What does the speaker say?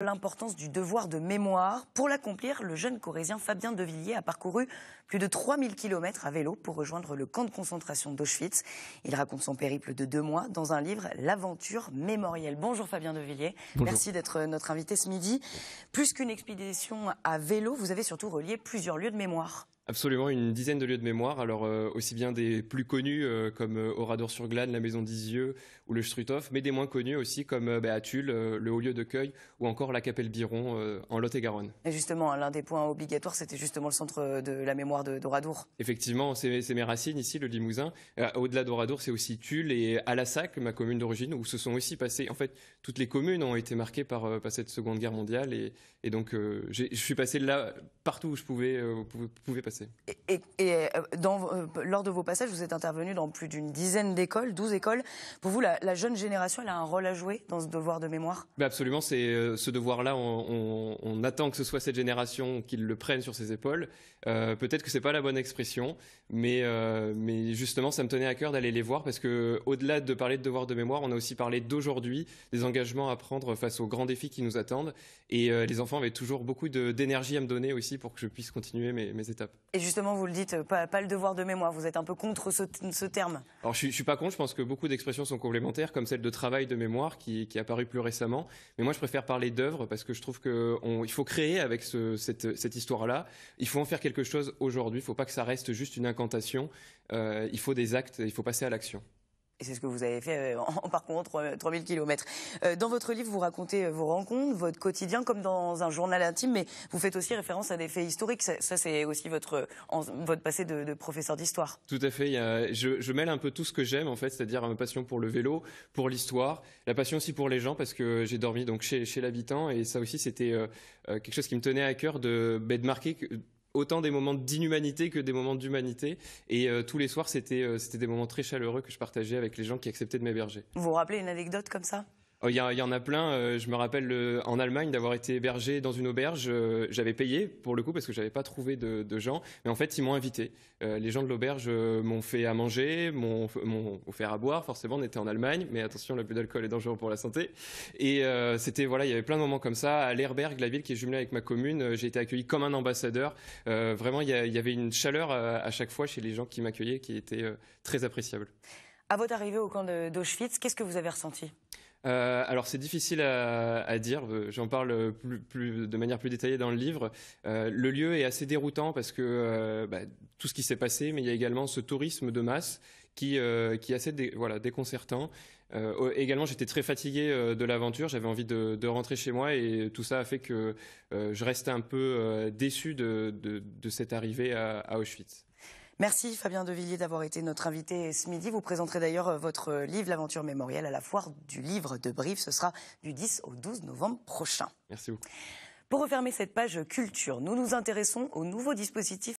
L'importance du devoir de mémoire. Pour l'accomplir, le jeune corésien Fabien Devilliers a parcouru plus de 3000 km à vélo pour rejoindre le camp de concentration d'Auschwitz. Il raconte son périple de deux mois dans un livre, L'aventure mémorielle. Bonjour Fabien Devilliers. Merci d'être euh, notre invité ce midi. Plus qu'une expédition à vélo, vous avez surtout relié plusieurs lieux de mémoire. Absolument, une dizaine de lieux de mémoire, alors euh, aussi bien des plus connus euh, comme euh, Oradour-sur-Glane, la Maison d'Isieux ou le Struthof, mais des moins connus aussi comme à bah, Tulle, le haut lieu de Cueil ou encore la Capelle Biron en Lot-et-Garonne. Et justement, l'un des points obligatoires, c'était justement le centre de la mémoire d'Oradour. Effectivement, c'est mes racines ici, le Limousin. Au-delà d'Oradour, c'est aussi Tulle et Alassac, ma commune d'origine, où se sont aussi passées, en fait, toutes les communes ont été marquées par, cette Seconde Guerre mondiale et, et donc je suis passé là partout où je pouvais, pouvais passer. Et, euh, euh, lors de vos passages, vous êtes intervenu dans plus d'une dizaine d'écoles, 12 écoles. Pour vous, la, jeune génération, elle a un rôle à jouer dans ce devoir de mémoire Absolument, c'est euh, ce devoir-là, on, attend que ce soit cette génération qui le prenne sur ses épaules. Peut-être que ce n'est pas la bonne expression, mais, justement, ça me tenait à cœur d'aller les voir parce quau delà de parler de devoir de mémoire, on a aussi parlé d'aujourd'hui, des engagements à prendre face aux grands défis qui nous attendent. Et les enfants avaient toujours beaucoup d'énergie à me donner aussi pour que je puisse continuer mes étapes. Et justement, vous le dites, euh, pas, le devoir de mémoire. Vous êtes un peu contre ce, terme. Alors, je, ne suis pas contre. Je pense que beaucoup d'expressions sont complémentaires, comme celle de travail de mémoire qui, qui est apparue plus récemment. Mais moi, je préfère parler d'œuvre parce que je trouve qu'il faut créer avec cette, histoire-là. Il faut en faire quelque chose aujourd'hui. Il ne faut pas que ça reste juste une incantation. Euh, il faut des actes. Il faut passer à l'action. Et c'est ce que vous avez fait euh, en parcourant 3000 km. Euh, dans votre livre, vous racontez euh, vos rencontres, votre quotidien, comme dans un journal intime, mais vous faites aussi référence à des faits historiques. Ça, c'est aussi votre, votre passé de, professeur d'histoire. Tout à fait. je, mêle un peu tout ce que j'aime, en fait, c'est-à-dire ma passion pour le vélo, pour l'histoire, la passion aussi pour les gens, parce que j'ai dormi donc chez, l'habitant, et ça aussi, c'était quelque chose qui me tenait à cœur de, bah, de marquer autant des moments d'inhumanité que des moments d'humanité. Et euh, tous les soirs, euh, c'était des moments très chaleureux que je partageais avec les gens qui acceptaient de m'héberger. Vous vous rappelez une anecdote comme ça il euh, y, en a plein. Euh, je me rappelle en Allemagne d'avoir été hébergé dans une auberge. Euh, j'avais payé pour le coup parce que je n'avais pas trouvé de, gens. Mais en fait, ils m'ont invité. les gens de l'auberge m'ont fait à manger, m'ont, offert à boire. Forcément, on était en Allemagne, mais attention, l'abus d'alcool est dangereux pour la santé. Et c'était voilà, il y avait plein de moments comme ça. À l'herberg, la ville qui est jumelée avec ma commune, j'ai été accueilli comme un ambassadeur. vraiment, il y, avait une chaleur à, à, chaque fois chez les gens qui m'accueillaient, qui était très appréciable. À votre arrivée au camp d'Auschwitz, qu'est-ce que vous avez ressenti euh, alors c'est difficile à, dire, euh, j'en parle de manière plus détaillée dans le livre. Euh, le lieu est assez déroutant parce que bah, tout ce qui s'est passé, mais il y a également ce tourisme de masse qui, est assez déconcertant. également, j'étais très fatigué de l'aventure, j'avais envie de, rentrer chez moi et tout ça a fait que je restais un peu déçu de, cette arrivée à Auschwitz. Merci Fabien Devilliers d'avoir été notre invité ce midi. Vous présenterez d'ailleurs euh, votre euh, livre, L'aventure mémorielle, à la foire du livre de brief. Ce sera du 10 au 12 novembre prochain. Merci beaucoup. Pour refermer cette page culture, nous nous intéressons au nouveau dispositif